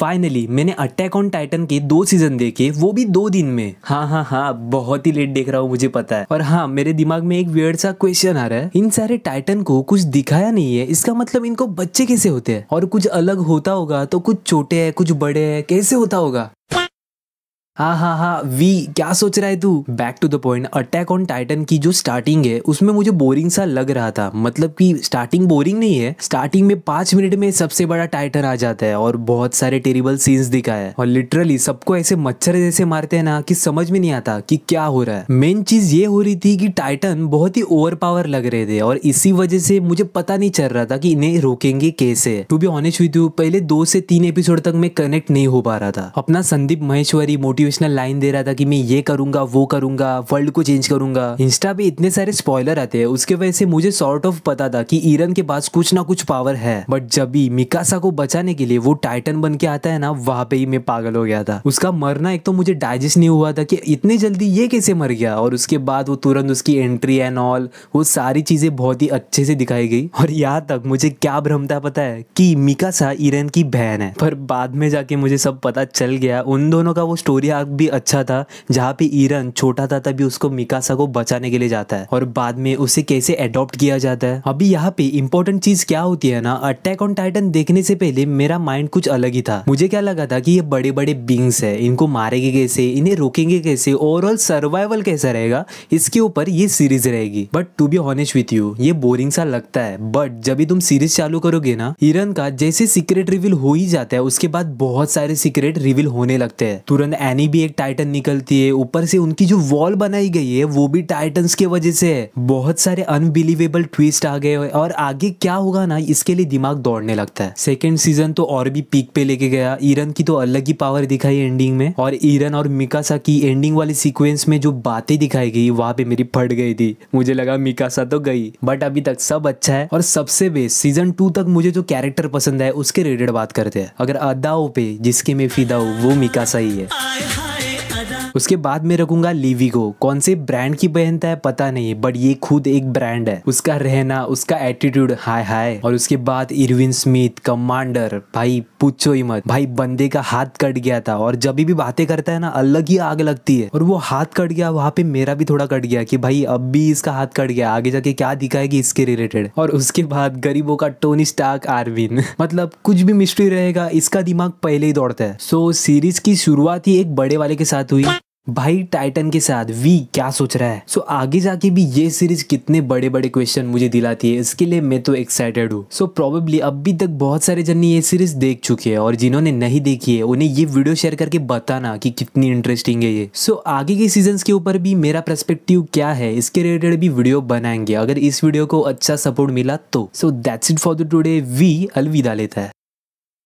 finally मैंने attack on Titan के दो सीजन देखे वो भी दो दिन में हाँ हाँ हाँ बहुत ही लेट देख रहा हूँ मुझे पता है और हाँ मेरे दिमाग में एक वियर्ड सा क्वेश्चन आ रहा है इन सारे टाइटन को कुछ दिखाया नहीं है इसका मतलब इनको बच्चे कैसे होते हैं और कुछ अलग होता होगा तो कुछ छोटे है कुछ बड़े है कैसे होता होगा हाँ हाँ हाँ वी क्या सोच रहा है तू back to the point attack on Titan की जो स्टार्टिंग है उसमें मुझे बोरिंग सा लग रहा था मतलब कि स्टार्टिंग बोरिंग नहीं है स्टार्टिंग में पांच मिनट में सबसे बड़ा टाइटन आ जाता है और बहुत सारे टेरिबल सीन्स दिखा है और लिटरली सबको ऐसे मच्छर जैसे मारते हैं ना कि समझ में नहीं आता कि क्या हो रहा है मेन चीज ये हो रही थी कि टाइटन बहुत ही ओवर पावर लग रहे थे और इसी वजह से मुझे पता नहीं चल रहा था कि इन्हें रोकेंगे कैसे to be honest with you पहले दो से तीन एपिसोड तक मैं कनेक्ट नहीं हो पा रहा था अपना संदीप महेश्वरी मोटी मोटिवेशनल लाइन दे रहा था कि मैं ये करूंगा वो करूंगा वर्ल्ड को चेंज करूंगा इंस्टा पे इतने सारे स्पॉयलर आते हैं उसके वजह से मुझे सॉर्ट ऑफ पता था कि ईरन के पास कुछ ना कुछ पावर है बट जब भी मिकासा को बचाने के लिए वो टाइटन बन के आता है ना वहां पे ही मैं पागल हो गया था उसका मरना एक तो मुझे डाइजेस्ट नहीं हुआ था कि इतनी जल्दी ये कैसे मर गया और उसके बाद वो तुरंत उसकी एंट्री एंड ऑल वो सारी चीजें बहुत ही अच्छे से दिखाई गई और यहाँ तक मुझे क्या भ्रम था पता है कि मिकासा ईरन की बहन है पर बाद में जाके मुझे सब पता चल गया उन दोनों का वो स्टोरी आर्क भी अच्छा था जहाँ पे ईरन छोटा था तभी उसको मिकासा को बचाने के लिए जाता है और बाद में उसे कैसे अडोप्ट किया जाता है अभी यहाँ पे इम्पोर्टेंट चीज क्या होती है ना अटैक ऑन टाइटन देखने से पहले मेरा माइंड कुछ अलग ही था मुझे क्या लगा था कि ये बड़े बड़े बींग्स है इनको मारेंगे कैसे इन्हें रोकेंगे कैसे ओवरऑल सर्वाइवल कैसा रहेगा इसके ऊपर ये सीरीज रहेगी but to be honest with you ये बोरिंग सा लगता है बट जब तुम सीरीज चालू करोगे ना हिरन का जैसे सीक्रेट रिवील हो ही जाता है उसके बाद बहुत सारे सीक्रेट रिवील होने लगते हैं तुरंत एनी पानी भी एक टाइटन निकलती है ऊपर से उनकी जो वॉल बनाई गई है वो भी टाइटन के वजह से है बहुत सारे अनबिलीवेबल ट्विस्ट आ गए और आगे क्या होगा ना इसके लिए दिमाग दौड़ने लगता है सेकेंड सीजन तो और भी पीक पे लेके गया ईरन की तो अलग ही पावर दिखाई एंडिंग में और ईरन और मिकासा की एंडिंग वाली सीक्वेंस में जो बातें दिखाई गई वहां पे मेरी फट गई थी मुझे लगा मिकासा तो गई बट अभी तक सब अच्छा है और सबसे बेस्ट सीजन टू तक मुझे जो कैरेक्टर पसंद है उसके रिलेटेड बात करते हैं अगर अदाओ पे जिसके मैं फिदा हूँ वो मिकासा ही है उसके बाद में रखूंगा लिविगो को कौन से ब्रांड की पहनता है पता नहीं बट ये खुद एक ब्रांड है उसका रहना उसका एटीट्यूड हाय हाय और उसके बाद इरविन स्मिथ कमांडर भाई पूछो ही मत भाई बंदे का हाथ कट गया था और जब भी बातें करता है ना अलग ही आग लगती है और वो हाथ कट गया वहां पे मेरा भी थोड़ा कट गया कि भाई अब भी इसका हाथ कट गया आगे जाके क्या दिखाएगी इसके रिलेटेड और उसके बाद गरीबों का टोनी स्टार्क आरविन मतलब कुछ भी मिस्ट्री रहेगा इसका दिमाग पहले ही दौड़ता है सो सीरीज की शुरुआत ही एक बड़े वाले के साथ हुई भाई टाइटन के साथ वी क्या सोच रहा है सो so, आगे जाके भी ये सीरीज कितने बड़े बड़े क्वेश्चन मुझे दिलाती है इसके लिए मैं तो एक्साइटेड हूँ सो प्रोबेबली अभी तक बहुत सारे जन ने ये सीरीज देख चुके हैं और जिन्होंने नहीं देखी है उन्हें ये वीडियो शेयर करके बताना कि कितनी इंटरेस्टिंग है ये सो so, आगे के सीजन के ऊपर भी मेरा परस्पेक्टिव क्या है इसके रिलेटेड भी वीडियो बनाएंगे अगर इस वीडियो को अच्छा सपोर्ट मिला तो so that's it for the today we अलविदा लेता है